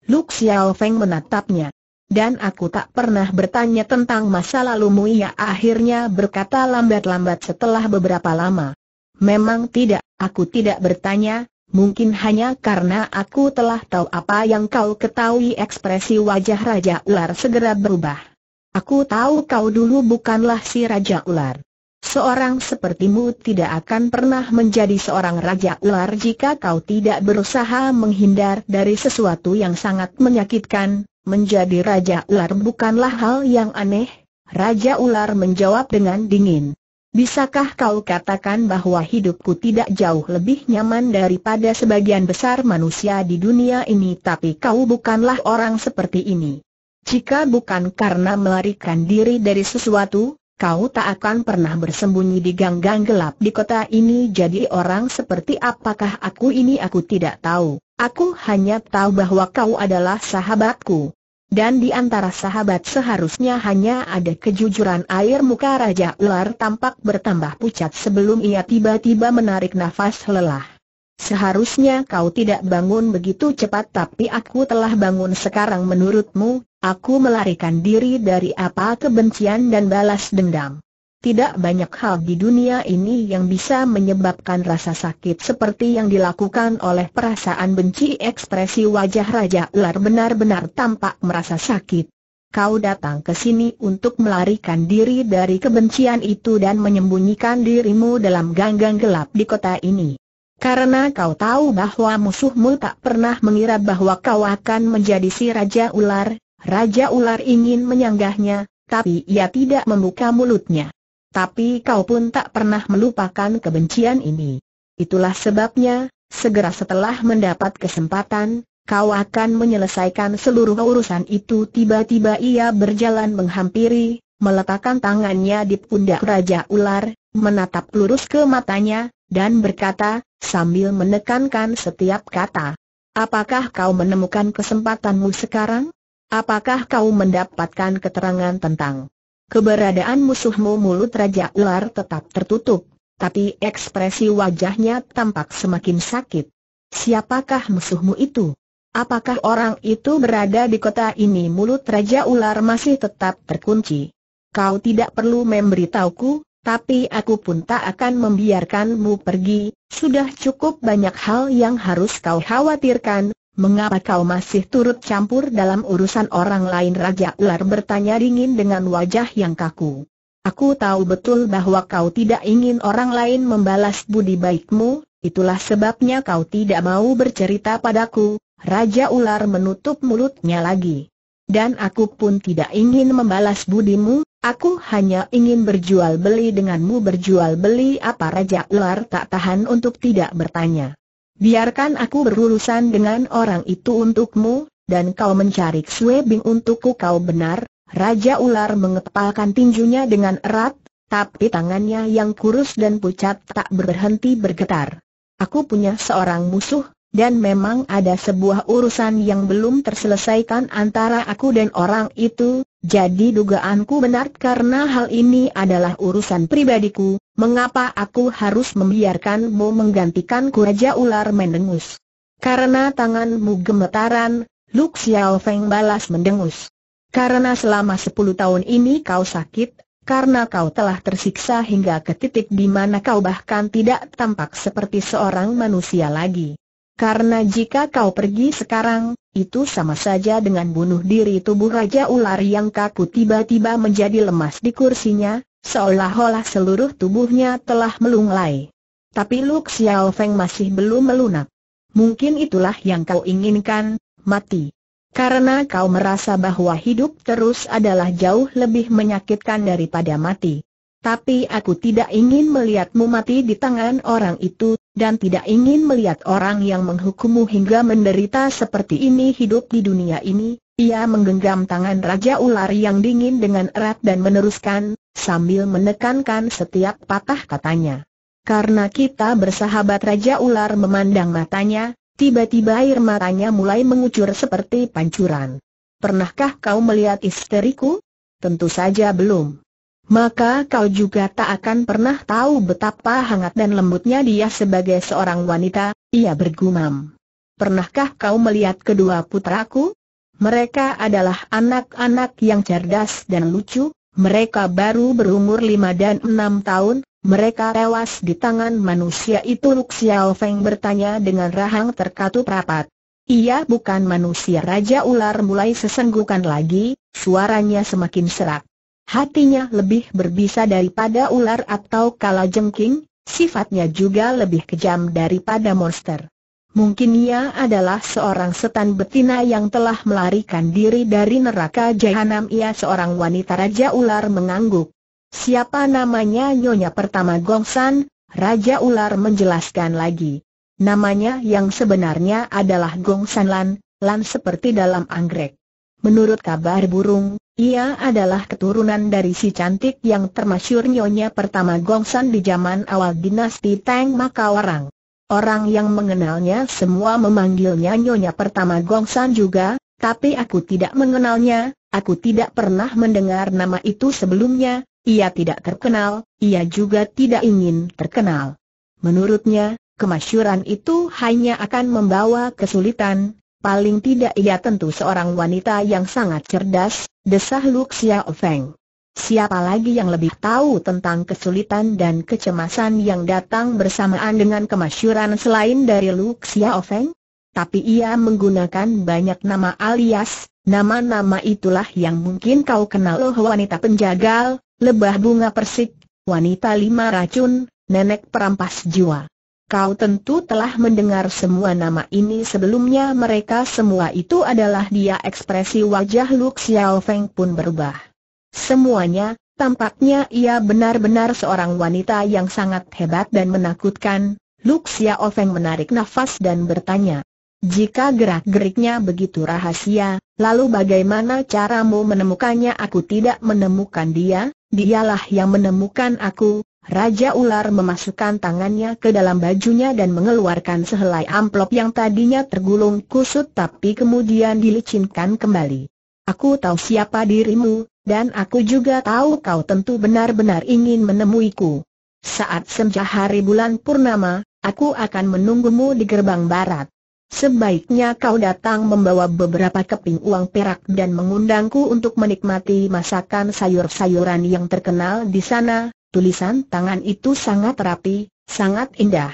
Lu Xiaofeng menatapnya. Dan aku tak pernah bertanya tentang masa lalumu ia akhirnya berkata lambat-lambat setelah beberapa lama. Memang tidak, aku tidak bertanya, mungkin hanya karena aku telah tahu apa yang kau ketahui ekspresi wajah Raja Ular segera berubah. Aku tahu kau dulu bukanlah si Raja Ular. Seorang sepertimu tidak akan pernah menjadi seorang raja ular jika kau tidak berusaha menghindar dari sesuatu yang sangat menyakitkan. Menjadi raja ular bukanlah hal yang aneh. Raja ular menjawab dengan dingin. Bisakah kau katakan bahwa hidupku tidak jauh lebih nyaman daripada sebagian besar manusia di dunia ini tapi kau bukanlah orang seperti ini. Jika bukan karena melarikan diri dari sesuatu, kau tak akan pernah bersembunyi di gang-gang gelap di kota ini jadi orang seperti apakah aku ini aku tidak tahu. Aku hanya tahu bahwa kau adalah sahabatku. Dan di antara sahabat seharusnya hanya ada kejujuran air muka Raja Ular tampak bertambah pucat sebelum ia tiba-tiba menarik nafas lelah. Seharusnya kau tidak bangun begitu cepat tapi aku telah bangun sekarang menurutmu, Aku melarikan diri dari apa kebencian dan balas dendam. Tidak banyak hal di dunia ini yang bisa menyebabkan rasa sakit seperti yang dilakukan oleh perasaan benci ekspresi wajah Raja Ular benar-benar tampak merasa sakit. Kau datang ke sini untuk melarikan diri dari kebencian itu dan menyembunyikan dirimu dalam ganggang gelap di kota ini. Karena kau tahu bahwa musuhmu tak pernah mengira bahwa kau akan menjadi si Raja Ular, Raja ular ingin menyanggahnya, tapi ia tidak membuka mulutnya. Tapi kau pun tak pernah melupakan kebencian ini. Itulah sebabnya, segera setelah mendapat kesempatan, kau akan menyelesaikan seluruh urusan itu. Tiba-tiba ia berjalan menghampiri, meletakkan tangannya di pundak Raja Ular, menatap lurus ke matanya, dan berkata, sambil menekankan setiap kata. Apakah kau menemukan kesempatanmu sekarang? Apakah kau mendapatkan keterangan tentang keberadaan musuhmu mulut Raja Ular tetap tertutup, tapi ekspresi wajahnya tampak semakin sakit. Siapakah musuhmu itu? Apakah orang itu berada di kota ini mulut Raja Ular masih tetap terkunci? Kau tidak perlu memberitahuku, tapi aku pun tak akan membiarkanmu pergi, sudah cukup banyak hal yang harus kau khawatirkan, Mengapa kau masih turut campur dalam urusan orang lain Raja Ular bertanya dingin dengan wajah yang kaku. Aku tahu betul bahwa kau tidak ingin orang lain membalas budi baikmu, itulah sebabnya kau tidak mau bercerita padaku, Raja Ular menutup mulutnya lagi. Dan aku pun tidak ingin membalas budimu, aku hanya ingin berjual beli denganmu berjual beli apa Raja Ular tak tahan untuk tidak bertanya. Biarkan aku berurusan dengan orang itu untukmu, dan kau mencari Xue untukku kau benar, Raja Ular mengepalkan tinjunya dengan erat, tapi tangannya yang kurus dan pucat tak berhenti bergetar. Aku punya seorang musuh, dan memang ada sebuah urusan yang belum terselesaikan antara aku dan orang itu, jadi dugaanku benar karena hal ini adalah urusan pribadiku, mengapa aku harus membiarkanmu menggantikan kuraja Ular mendengus? Karena tanganmu gemetaran, Lu Xiao Feng balas mendengus. Karena selama sepuluh tahun ini kau sakit, karena kau telah tersiksa hingga ke titik di mana kau bahkan tidak tampak seperti seorang manusia lagi. Karena jika kau pergi sekarang, itu sama saja dengan bunuh diri tubuh Raja Ular yang kaku tiba-tiba menjadi lemas di kursinya, seolah-olah seluruh tubuhnya telah melunglai. Tapi Luk Xiao Feng masih belum melunak. Mungkin itulah yang kau inginkan, mati. Karena kau merasa bahwa hidup terus adalah jauh lebih menyakitkan daripada mati. Tapi aku tidak ingin melihatmu mati di tangan orang itu, dan tidak ingin melihat orang yang menghukummu hingga menderita seperti ini hidup di dunia ini. Ia menggenggam tangan Raja Ular yang dingin dengan erat dan meneruskan, sambil menekankan setiap patah katanya. Karena kita bersahabat Raja Ular memandang matanya, tiba-tiba air matanya mulai mengucur seperti pancuran. Pernahkah kau melihat isteriku? Tentu saja belum maka kau juga tak akan pernah tahu betapa hangat dan lembutnya dia sebagai seorang wanita, ia bergumam. Pernahkah kau melihat kedua putraku? Mereka adalah anak-anak yang cerdas dan lucu, mereka baru berumur lima dan enam tahun, mereka tewas di tangan manusia itu Luk Xiao Feng bertanya dengan rahang terkatup rapat. Ia bukan manusia Raja Ular mulai sesenggukan lagi, suaranya semakin serak. Hatinya lebih berbisa daripada ular atau kala jengking, sifatnya juga lebih kejam daripada monster. Mungkin ia adalah seorang setan betina yang telah melarikan diri dari neraka jahanam ia seorang wanita Raja Ular mengangguk. Siapa namanya Nyonya pertama Gongsan? Raja Ular menjelaskan lagi. Namanya yang sebenarnya adalah Gongsan Lan, Lan seperti dalam anggrek. Menurut kabar burung, ia adalah keturunan dari si cantik yang termasyur nyonya pertama Gongsan di zaman awal dinasti Tang Makawarang. Orang yang mengenalnya semua memanggilnya nyonya pertama Gongsan juga, tapi aku tidak mengenalnya, aku tidak pernah mendengar nama itu sebelumnya, ia tidak terkenal, ia juga tidak ingin terkenal. Menurutnya, kemasyuran itu hanya akan membawa kesulitan, Paling tidak ia tentu seorang wanita yang sangat cerdas, desah Luk Xiao Feng. Siapa lagi yang lebih tahu tentang kesulitan dan kecemasan yang datang bersamaan dengan kemasyuran selain dari Luk Xiao Feng? Tapi ia menggunakan banyak nama alias, nama-nama itulah yang mungkin kau kenal loh wanita penjagal, lebah bunga persik, wanita lima racun, nenek perampas jiwa. Kau tentu telah mendengar semua nama ini sebelumnya mereka semua itu adalah dia ekspresi wajah Lu Xiao pun berubah. Semuanya, tampaknya ia benar-benar seorang wanita yang sangat hebat dan menakutkan, Lu Xiao menarik nafas dan bertanya. Jika gerak-geriknya begitu rahasia, lalu bagaimana caramu menemukannya aku tidak menemukan dia, dialah yang menemukan aku, Raja ular memasukkan tangannya ke dalam bajunya dan mengeluarkan sehelai amplop yang tadinya tergulung kusut tapi kemudian dilicinkan kembali. Aku tahu siapa dirimu, dan aku juga tahu kau tentu benar-benar ingin menemuiku. Saat senja hari bulan purnama, aku akan menunggumu di gerbang barat. Sebaiknya kau datang membawa beberapa keping uang perak dan mengundangku untuk menikmati masakan sayur-sayuran yang terkenal di sana, Tulisan tangan itu sangat rapi, sangat indah.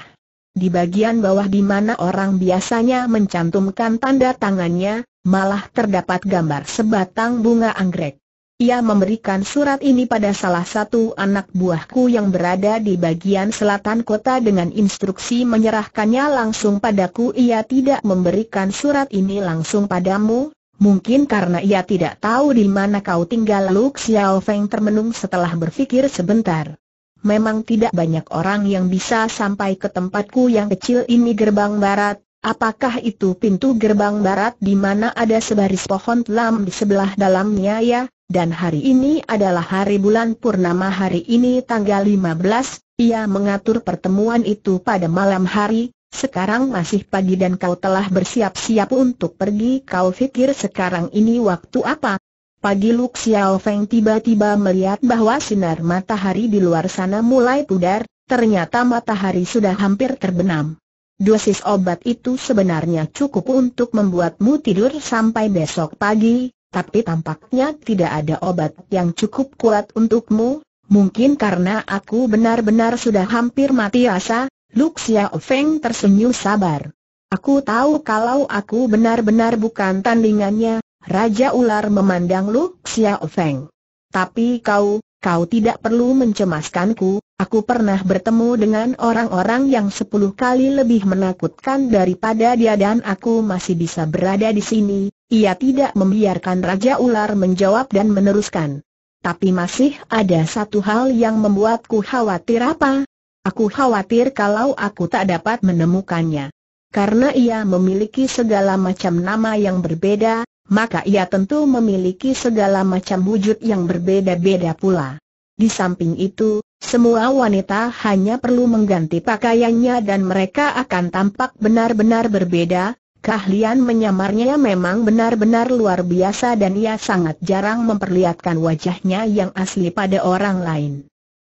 Di bagian bawah di mana orang biasanya mencantumkan tanda tangannya, malah terdapat gambar sebatang bunga anggrek. Ia memberikan surat ini pada salah satu anak buahku yang berada di bagian selatan kota dengan instruksi menyerahkannya langsung padaku. Ia tidak memberikan surat ini langsung padamu, Mungkin karena ia tidak tahu di mana kau tinggal Lu Xiao Feng termenung setelah berpikir sebentar. Memang tidak banyak orang yang bisa sampai ke tempatku yang kecil ini gerbang barat, apakah itu pintu gerbang barat di mana ada sebaris pohon telam di sebelah dalamnya ya? Dan hari ini adalah hari bulan purnama hari ini tanggal 15, ia mengatur pertemuan itu pada malam hari, sekarang masih pagi dan kau telah bersiap-siap untuk pergi Kau pikir sekarang ini waktu apa? Pagi Luk Xiao Feng tiba-tiba melihat bahwa sinar matahari di luar sana mulai pudar Ternyata matahari sudah hampir terbenam Dosis obat itu sebenarnya cukup untuk membuatmu tidur sampai besok pagi Tapi tampaknya tidak ada obat yang cukup kuat untukmu Mungkin karena aku benar-benar sudah hampir mati asa Luk Xiao Feng tersenyum sabar. Aku tahu kalau aku benar-benar bukan tandingannya, Raja Ular memandang Luk Xiao Feng. Tapi kau, kau tidak perlu mencemaskanku, aku pernah bertemu dengan orang-orang yang sepuluh kali lebih menakutkan daripada dia dan aku masih bisa berada di sini. Ia tidak membiarkan Raja Ular menjawab dan meneruskan. Tapi masih ada satu hal yang membuatku khawatir apa? Aku khawatir kalau aku tak dapat menemukannya. Karena ia memiliki segala macam nama yang berbeda, maka ia tentu memiliki segala macam wujud yang berbeda-beda pula. Di samping itu, semua wanita hanya perlu mengganti pakaiannya dan mereka akan tampak benar-benar berbeda, keahlian menyamarnya memang benar-benar luar biasa dan ia sangat jarang memperlihatkan wajahnya yang asli pada orang lain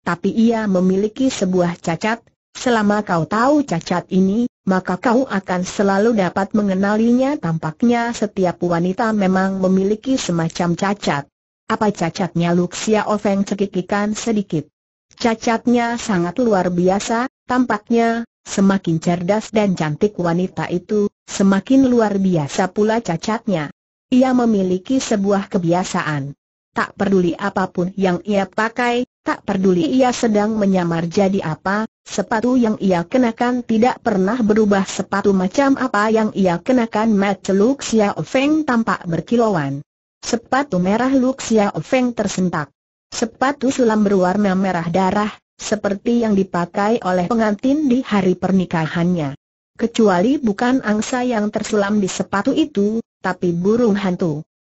tapi ia memiliki sebuah cacat, selama kau tahu cacat ini, maka kau akan selalu dapat mengenalinya tampaknya setiap wanita memang memiliki semacam cacat. Apa cacatnya Luxia Ofeng cekikikan sedikit. Cacatnya sangat luar biasa, tampaknya, semakin cerdas dan cantik wanita itu, semakin luar biasa pula cacatnya. Ia memiliki sebuah kebiasaan. Tak peduli apapun yang ia pakai, Tak peduli ia sedang menyamar jadi apa, sepatu yang ia kenakan tidak pernah berubah sepatu macam apa yang ia kenakan Matcheluk Luxia Ofeng tampak berkilauan. Sepatu merah Luxia Ofeng tersentak. Sepatu sulam berwarna merah darah, seperti yang dipakai oleh pengantin di hari pernikahannya. Kecuali bukan angsa yang tersulam di sepatu itu, tapi burung hantu.